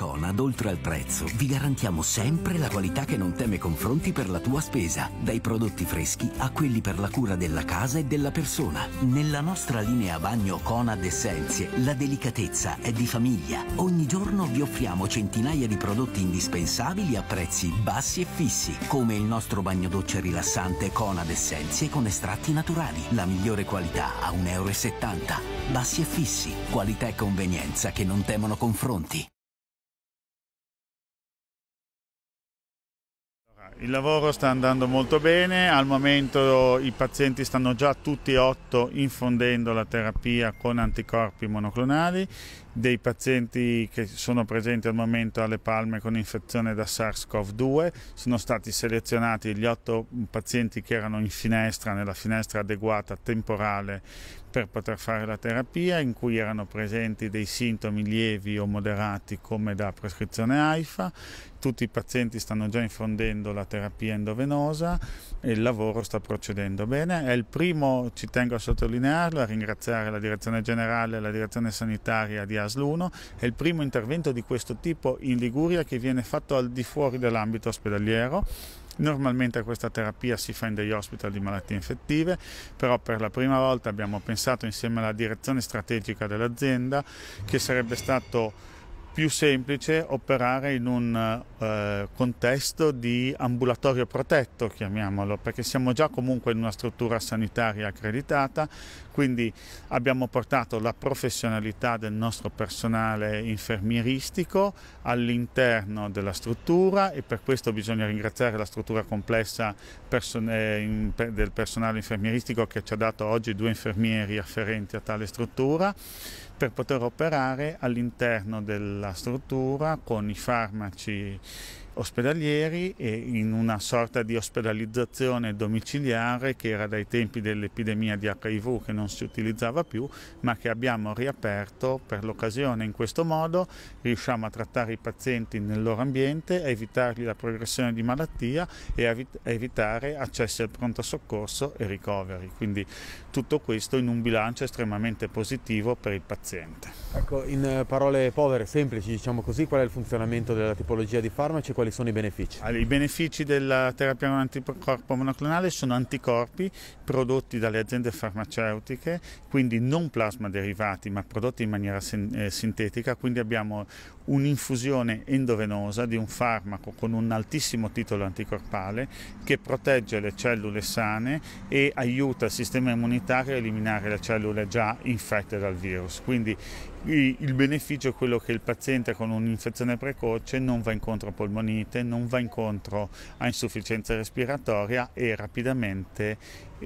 Conad, oltre al prezzo, vi garantiamo sempre la qualità che non teme confronti per la tua spesa. Dai prodotti freschi a quelli per la cura della casa e della persona. Nella nostra linea bagno Conad Essenzie, la delicatezza è di famiglia. Ogni giorno vi offriamo centinaia di prodotti indispensabili a prezzi bassi e fissi, come il nostro bagno doccia rilassante Conad Essenzie con estratti naturali. La migliore qualità a 1,70 euro. Bassi e fissi, qualità e convenienza che non temono confronti. Il lavoro sta andando molto bene, al momento i pazienti stanno già tutti e otto infondendo la terapia con anticorpi monoclonali, dei pazienti che sono presenti al momento alle Palme con infezione da SARS-CoV-2, sono stati selezionati gli otto pazienti che erano in finestra, nella finestra adeguata temporale per poter fare la terapia in cui erano presenti dei sintomi lievi o moderati come da prescrizione AIFA, tutti i pazienti stanno già infondendo la terapia endovenosa e il lavoro sta procedendo bene. È il primo, ci tengo a sottolinearlo, a ringraziare la direzione generale e la direzione sanitaria di Asluno, è il primo intervento di questo tipo in Liguria che viene fatto al di fuori dell'ambito ospedaliero Normalmente questa terapia si fa in degli hospital di malattie infettive, però per la prima volta abbiamo pensato insieme alla direzione strategica dell'azienda che sarebbe stato più semplice operare in un eh, contesto di ambulatorio protetto, chiamiamolo, perché siamo già comunque in una struttura sanitaria accreditata, quindi abbiamo portato la professionalità del nostro personale infermieristico all'interno della struttura e per questo bisogna ringraziare la struttura complessa person eh, in, per, del personale infermieristico che ci ha dato oggi due infermieri afferenti a tale struttura per poter operare all'interno della struttura con i farmaci ospedalieri e in una sorta di ospedalizzazione domiciliare che era dai tempi dell'epidemia di HIV che non si utilizzava più, ma che abbiamo riaperto per l'occasione. In questo modo riusciamo a trattare i pazienti nel loro ambiente, a evitargli la progressione di malattia e a evitare accessi al pronto soccorso e ricoveri. Quindi tutto questo in un bilancio estremamente positivo per il paziente. Ecco, in eh, parole povere, semplici, diciamo così, qual è il funzionamento della tipologia di farmaci? quali sono i benefici? Allora, I benefici della terapia con anticorpo monoclonale sono anticorpi prodotti dalle aziende farmaceutiche, quindi non plasma derivati, ma prodotti in maniera sin eh, sintetica, quindi abbiamo un'infusione endovenosa di un farmaco con un altissimo titolo anticorpale che protegge le cellule sane e aiuta il sistema immunitario a eliminare le cellule già infette dal virus. Quindi il beneficio è quello che il paziente con un'infezione precoce non va incontro a polmonite, non va incontro a insufficienza respiratoria e rapidamente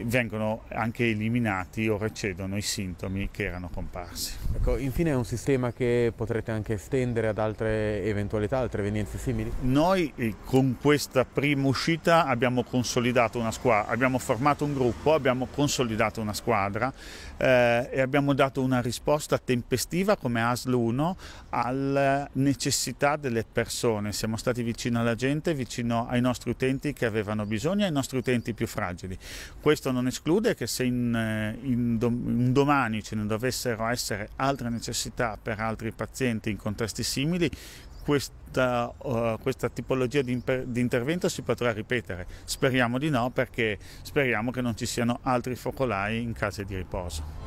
vengono anche eliminati o recedono i sintomi che erano comparsi. Ecco, infine è un sistema che potrete anche estendere ad altre eventualità, altre evenienze simili? Noi eh, con questa prima uscita abbiamo consolidato una squadra, abbiamo formato un gruppo, abbiamo consolidato una squadra eh, e abbiamo dato una risposta tempestiva come ASL 1 alla necessità delle persone. Siamo stati vicino alla gente, vicino ai nostri utenti che avevano bisogno, ai nostri utenti più fragili. Questo questo non esclude che se in, eh, in, in domani ce ne dovessero essere altre necessità per altri pazienti in contesti simili, questa, uh, questa, tipologia di, di, intervento si potrà ripetere. Speriamo di no perché speriamo che non ci siano altri focolai in case di riposo.